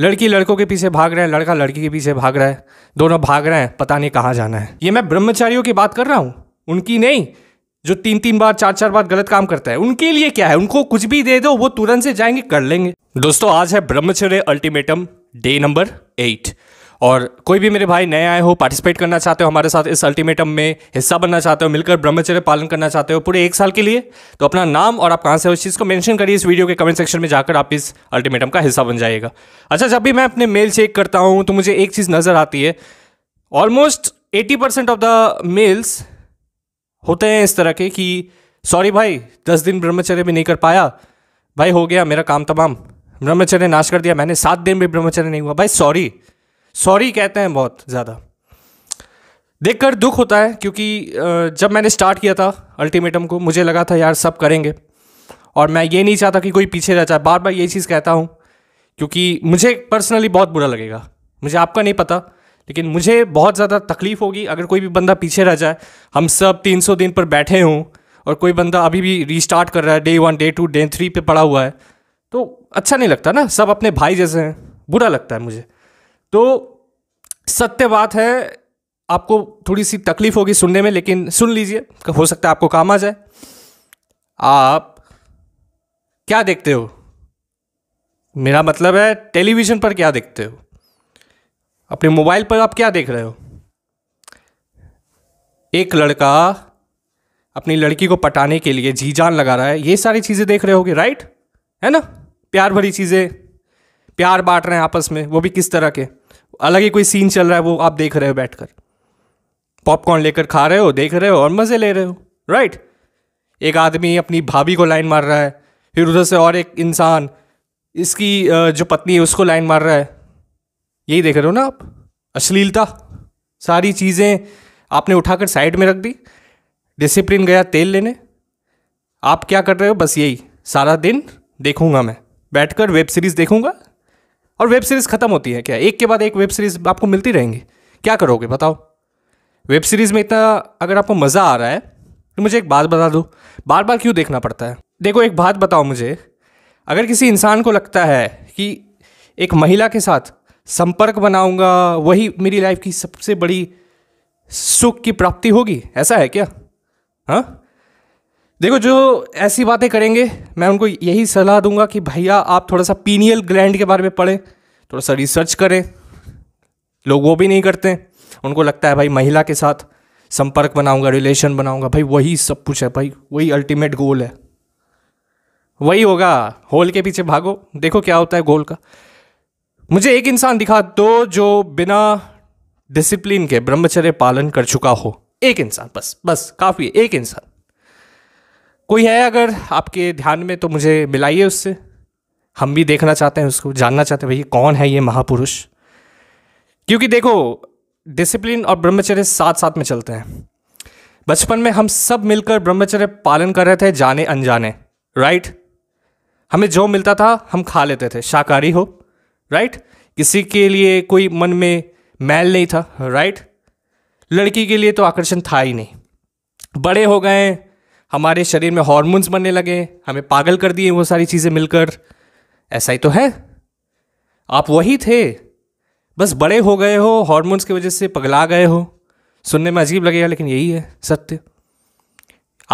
लड़की लड़कों के पीछे भाग रहे हैं लड़का लड़की के पीछे भाग रहा है दोनों भाग रहे हैं पता नहीं कहाँ जाना है ये मैं ब्रह्मचारियों की बात कर रहा हूँ उनकी नहीं जो तीन तीन बार चार चार बार गलत काम करता है उनके लिए क्या है उनको कुछ भी दे दो वो तुरंत से जाएंगे कर लेंगे दोस्तों आज है ब्रह्मचर्य अल्टीमेटम डे नंबर एट और कोई भी मेरे भाई नए आए हो पार्टिसिपेट करना चाहते हो हमारे साथ इस अल्टीमेटम में हिस्सा बनना चाहते हो मिलकर ब्रह्मचर्य पालन करना चाहते हो पूरे एक साल के लिए तो अपना नाम और आप कहाँ से हो इस चीज़ को मेंशन करिए इस वीडियो के कमेंट सेक्शन में जाकर आप इस अल्टीमेटम का हिस्सा बन जाइएगा अच्छा जब भी मैं अपने मेल चेक करता हूँ तो मुझे एक चीज़ नज़र आती है almost eighty percent of the males होते हैं इस तरह के कि सॉरी भाई दस दिन ब्रह्मचर्य भी नहीं कर पाया भाई हो गया मेरा काम तमाम ब्रह्मचर्य नाश कर दिया मैंने सात दिन भी ब्रह्मचर्य नहीं हुआ भाई सॉरी सॉरी कहते हैं बहुत ज़्यादा देखकर दुख होता है क्योंकि जब मैंने स्टार्ट किया था अल्टीमेटम को मुझे लगा था यार सब करेंगे और मैं ये नहीं चाहता कि कोई पीछे रह जाए बार बार यही चीज़ कहता हूँ क्योंकि मुझे पर्सनली बहुत बुरा लगेगा मुझे आपका नहीं पता लेकिन मुझे बहुत ज़्यादा तकलीफ़ होगी अगर कोई भी बंदा पीछे रह जाए हम सब 300 दिन पर बैठे हों और कोई बंदा अभी भी रीस्टार्ट कर रहा है day one day two day three पे पड़ा हुआ है तो अच्छा नहीं लगता ना सब अपने भाई जैसे हैं बुरा लगता है मुझे तो सत्य बात है आपको थोड़ी सी तकलीफ होगी सुनने में लेकिन सुन लीजिए हो सकता है आपको काम आ जाए आप क्या देखते हो मेरा मतलब है टेलीविज़न पर क्या देखते हो अपने मोबाइल पर आप क्या देख रहे हो एक लड़का अपनी लड़की को पटाने के लिए जी जान लगा रहा है ये सारी चीज़ें देख रहे होगे राइट है ना प्यार भरी चीज़ें प्यार बांट रहे हैं आपस में वो भी किस तरह के अलग ही कोई सीन चल रहा है वो आप देख रहे हो बैठकर पॉपकॉर्न लेकर खा रहे हो देख रहे हो और मज़े ले रहे हो राइट एक आदमी अपनी भाभी को लाइन मार रहा है फिर उधर से और एक इंसान इसकी जो पत्नी है उसको लाइन मार रहा है यही देख रहे हो ना आप अश्लीलता सारी चीज़ें आपने उठाकर साइड में रख दी डिसिप्लिन गया तेल लेने आप क्या कर रहे हो बस यही सारा दिन देखूंगा मैं बैठकर वेब सीरीज़ देखूंगा और वेब सीरीज़ ख़त्म होती है क्या एक के बाद एक वेब सीरीज़ आपको मिलती रहेंगी क्या करोगे बताओ वेब सीरीज़ में इतना अगर आपको मज़ा आ रहा है तो मुझे एक बात बता दो बार बार क्यों देखना पड़ता है देखो एक बात बताओ मुझे अगर किसी इंसान को लगता है कि एक महिला के साथ संपर्क बनाऊंगा वही मेरी लाइफ की सबसे बड़ी सुख की प्राप्ति होगी ऐसा है क्या हाँ देखो जो ऐसी बातें करेंगे मैं उनको यही सलाह दूंगा कि भैया आप थोड़ा सा पीनियल ग्लैंड के बारे में पढ़ें थोड़ा सा रिसर्च करें लोग वो भी नहीं करते उनको लगता है भाई महिला के साथ संपर्क बनाऊंगा रिलेशन बनाऊंगा भाई वही सब कुछ है भाई वही अल्टीमेट गोल है वही होगा होल के पीछे भागो देखो क्या होता है गोल का मुझे एक इंसान दिखा दो जो बिना डिसिप्लिन के ब्रह्मचर्य पालन कर चुका हो एक इंसान बस बस काफ़ी एक इंसान कोई है अगर आपके ध्यान में तो मुझे मिलाइए उससे हम भी देखना चाहते हैं उसको जानना चाहते हैं भैया कौन है ये महापुरुष क्योंकि देखो डिसिप्लिन और ब्रह्मचर्य साथ साथ में चलते हैं बचपन में हम सब मिलकर ब्रह्मचर्य पालन कर रहे थे जाने अनजाने राइट हमें जो मिलता था हम खा लेते थे शाकाहारी हो राइट किसी के लिए कोई मन में मैल नहीं था राइट लड़की के लिए तो आकर्षण था ही नहीं बड़े हो गए हमारे शरीर में हॉर्मोन्स बनने लगे हमें पागल कर दिए वो सारी चीज़ें मिलकर ऐसा ही तो है आप वही थे बस बड़े हो गए हो हॉर्मोन्स की वजह से पगला गए हो सुनने में अजीब लगेगा लेकिन यही है सत्य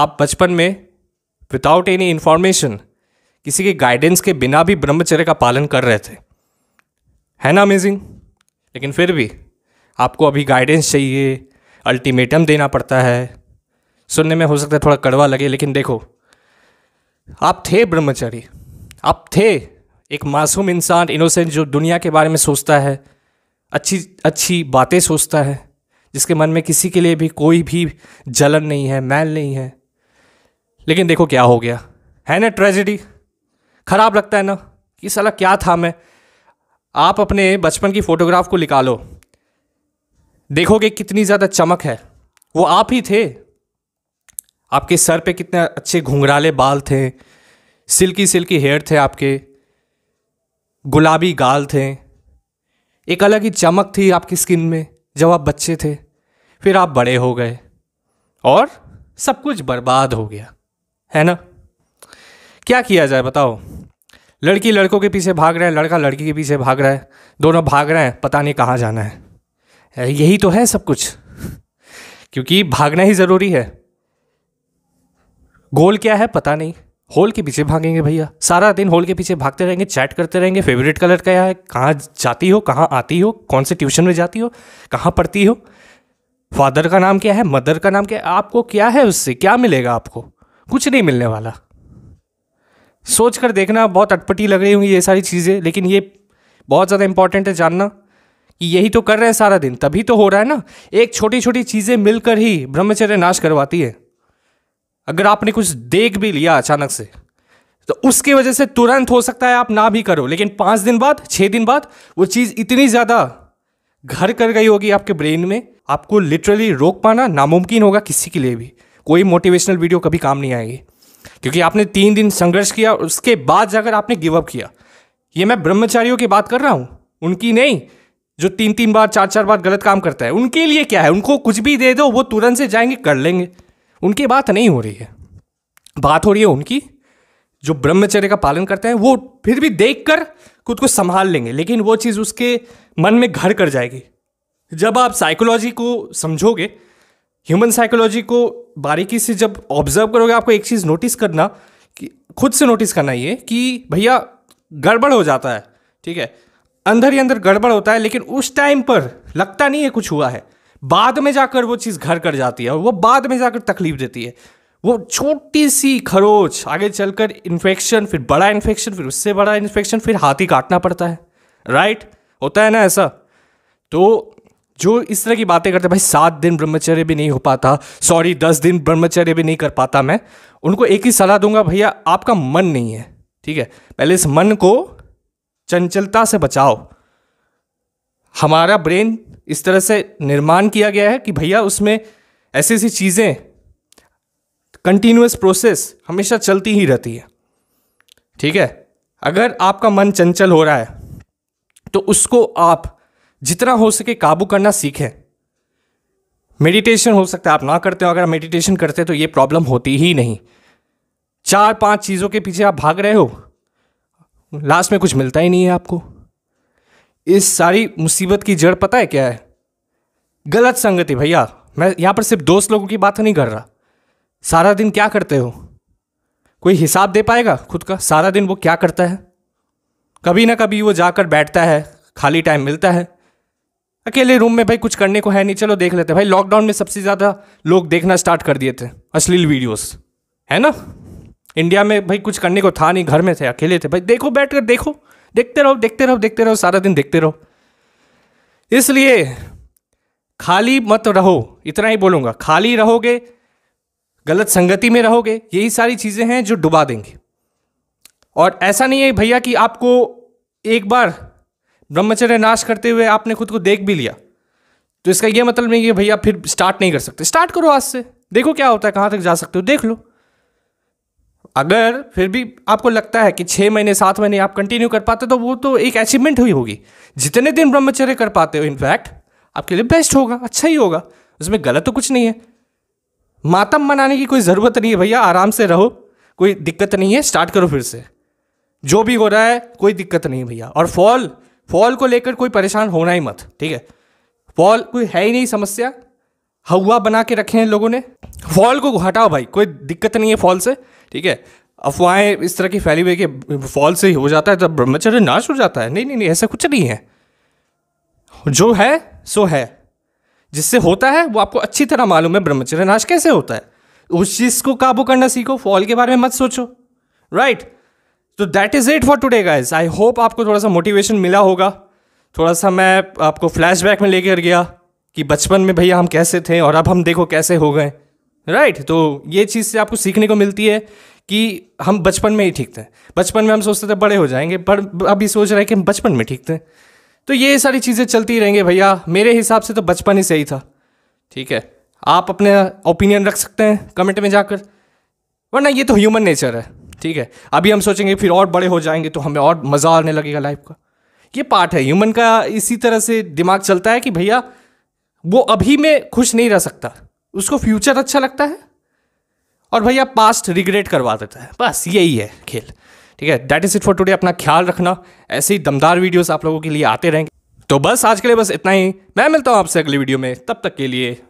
आप बचपन में विदाउट एनी इन्फॉर्मेशन किसी के गाइडेंस के बिना भी ब्रह्मचर्य का पालन कर रहे थे है ना अमेजिंग लेकिन फिर भी आपको अभी गाइडेंस चाहिए अल्टीमेटम देना पड़ता है सुनने में हो सकता है थोड़ा कड़वा लगे लेकिन देखो आप थे ब्रह्मचारी आप थे एक मासूम इंसान इनोसेंट जो दुनिया के बारे में सोचता है अच्छी अच्छी बातें सोचता है जिसके मन में किसी के लिए भी कोई भी जलन नहीं है मैल नहीं है लेकिन देखो क्या हो गया है ना ट्रेजिडी खराब लगता है ना कि साला क्या था मैं आप अपने बचपन की फ़ोटोग्राफ को निकालो देखोगे कितनी ज़्यादा चमक है वो आप ही थे आपके सर पे कितने अच्छे घुंघराले बाल थे सिल्की सिल्की हेयर थे आपके गुलाबी गाल थे एक अलग ही चमक थी आपकी स्किन में जब आप बच्चे थे फिर आप बड़े हो गए और सब कुछ बर्बाद हो गया है ना क्या किया जाए बताओ लड़की लड़कों के पीछे भाग रहा है लड़का लड़की के पीछे भाग रहा है दोनों भाग रहे हैं पता नहीं कहाँ जाना है यही तो है सब कुछ क्योंकि भागना ही ज़रूरी है गोल क्या है पता नहीं होल के पीछे भागेंगे भैया सारा दिन होल के पीछे भागते रहेंगे चैट करते रहेंगे फेवरेट कलर क्या है कहाँ जाती हो कहाँ आती हो कौन से ट्यूशन में जाती हो कहाँ पढ़ती हो फादर का नाम क्या है मदर का नाम क्या है आपको क्या है उससे क्या मिलेगा आपको कुछ नहीं मिलने वाला सोच कर देखना बहुत अटपटी लग रही होंगी ये सारी चीज़ें लेकिन ये बहुत ज़्यादा इंपॉर्टेंट है जानना कि यही तो कर रहे हैं सारा दिन तभी तो हो रहा है ना एक छोटी छोटी चीज़ें मिलकर ही ब्रह्मचर्य नाश करवाती है अगर आपने कुछ देख भी लिया अचानक से तो उसकी वजह से तुरंत हो सकता है आप ना भी करो लेकिन पाँच दिन बाद छः दिन बाद वो चीज़ इतनी ज़्यादा घर कर गई होगी आपके ब्रेन में आपको लिटरली रोक पाना नामुमकिन होगा किसी के लिए भी कोई मोटिवेशनल वीडियो कभी काम नहीं आएगी क्योंकि आपने तीन दिन संघर्ष किया उसके बाद जाकर आपने गिवअप किया ये मैं ब्रह्मचारियों की बात कर रहा हूँ उनकी नहीं जो तीन तीन बार चार चार बार गलत काम करता है उनके लिए क्या है उनको कुछ भी दे दो वो तुरंत से जाएंगे कर लेंगे उनकी बात नहीं हो रही है बात हो रही है उनकी जो ब्रह्मचर्य का पालन करते हैं वो फिर भी देख कर खुद को संभाल लेंगे लेकिन वो चीज़ उसके मन में घर कर जाएगी जब आप साइकोलॉजी को समझोगे ह्यूमन साइकोलॉजी को बारीकी से जब ऑब्जर्व करोगे आपको एक चीज़ नोटिस करना कि खुद से नोटिस करना ये कि भैया गड़बड़ हो जाता है ठीक है अंदर ही अंदर गड़बड़ होता है लेकिन उस टाइम पर लगता नहीं है कुछ हुआ है बाद में जाकर वो चीज़ घर कर जाती है और वो बाद में जाकर तकलीफ देती है वो छोटी सी खरोच आगे चलकर इन्फेक्शन फिर बड़ा इन्फेक्शन फिर उससे बड़ा इन्फेक्शन फिर हाथी काटना पड़ता है राइट होता है ना ऐसा तो जो इस तरह की बातें करते भाई सात दिन ब्रह्मचर्य भी नहीं हो पाता सॉरी दस दिन ब्रह्मचर्य भी नहीं कर पाता मैं उनको एक ही सलाह दूंगा भैया आपका मन नहीं है ठीक है पहले इस मन को चंचलता से बचाओ हमारा ब्रेन इस तरह से निर्माण किया गया है कि भैया उसमें ऐसी ऐसी चीज़ें कंटिन्यूस प्रोसेस हमेशा चलती ही रहती है ठीक है अगर आपका मन चंचल हो रहा है तो उसको आप जितना हो सके काबू करना सीखें मेडिटेशन हो सकता है आप ना करते हो अगर मेडिटेशन करते तो ये प्रॉब्लम होती ही नहीं चार पांच चीज़ों के पीछे आप भाग रहे हो लास्ट में कुछ मिलता ही नहीं है आपको इस सारी मुसीबत की जड़ पता है क्या है गलत संगति भैया मैं यहाँ पर सिर्फ दोस्त लोगों की बात नहीं कर रहा सारा दिन क्या करते हो कोई हिसाब दे पाएगा खुद का सारा दिन वो क्या करता है कभी ना कभी वो जाकर बैठता है खाली टाइम मिलता है अकेले रूम में भाई कुछ करने को है नहीं चलो देख लेते भाई लॉकडाउन में सबसे ज़्यादा लोग देखना स्टार्ट कर दिए थे अश्लील वीडियोस है ना इंडिया में भाई कुछ करने को था नहीं घर में थे अकेले थे भाई देखो बैठ कर देखो देखते रहो देखते रहो देखते रहो सारा दिन देखते रहो इसलिए खाली मत रहो इतना ही बोलूँगा खाली रहोगे गलत संगति में रहोगे यही सारी चीज़ें हैं जो डुबा देंगे और ऐसा नहीं है भैया कि आपको एक बार ब्रह्मचर्य नाश करते हुए आपने खुद को देख भी लिया तो इसका यह मतलब नहीं है भैया फिर स्टार्ट नहीं कर सकते स्टार्ट करो आज से देखो क्या होता है कहाँ तक जा सकते हो देख लो अगर फिर भी आपको लगता है कि छः महीने सात महीने आप कंटिन्यू कर पाते तो वो तो एक अचीवमेंट हुई होगी जितने दिन ब्रह्मचर्य कर पाते हो इनफैक्ट आपके लिए बेस्ट होगा अच्छा ही होगा उसमें गलत तो कुछ नहीं है मातम मनाने की कोई ज़रूरत नहीं है भैया आराम से रहो कोई दिक्कत नहीं है स्टार्ट करो फिर से जो भी हो रहा है कोई दिक्कत नहीं भैया और फॉल फॉल को लेकर कोई परेशान होना ही मत ठीक है फॉल कोई है ही नहीं समस्या हवा बना के रखे हैं लोगों ने फॉल को हटाओ भाई कोई दिक्कत नहीं है फॉल से ठीक है अफवाहें इस तरह की फैली हुई कि फॉल से ही हो जाता है तो ब्रह्मचर्य नाश हो जाता है नहीं नहीं नहीं ऐसा कुछ नहीं है जो है सो है जिससे होता है वो आपको अच्छी तरह मालूम है ब्रह्मचर्य नाश कैसे होता है उस चीज़ को काबू करना सीखो फॉल के बारे में मत सोचो राइट तो that is it for today guys I hope आपको थोड़ा सा मोटिवेशन मिला होगा थोड़ा सा मैं आपको फ्लैशबैक में लेकर गया कि बचपन में भैया हम कैसे थे और अब हम देखो कैसे हो गए राइट right? तो ये चीज़ से आपको सीखने को मिलती है कि हम बचपन में ही ठीक थे बचपन में हम सोचते थे बड़े हो जाएंगे पर अभी सोच रहे हैं कि हम बचपन में ठीक थे तो ये सारी चीज़ें चलती रहेंगे भैया मेरे हिसाब से तो बचपन ही सही था ठीक है आप अपने ओपिनियन रख सकते हैं कमेंट में जाकर वरना ये तो ह्यूमन नेचर है ठीक है अभी हम सोचेंगे फिर और बड़े हो जाएंगे तो हमें और मज़ा आने लगेगा लाइफ का ये पार्ट है ह्यूमन का इसी तरह से दिमाग चलता है कि भैया वो अभी में खुश नहीं रह सकता उसको फ्यूचर अच्छा लगता है और भैया पास्ट रिग्रेट करवा देता है बस यही है खेल ठीक है that is it for today अपना ख्याल रखना ऐसे ही दमदार वीडियोस आप लोगों के लिए आते रहेंगे तो बस आज के लिए बस इतना ही मैं मिलता हूँ आपसे अगली वीडियो में तब तक के लिए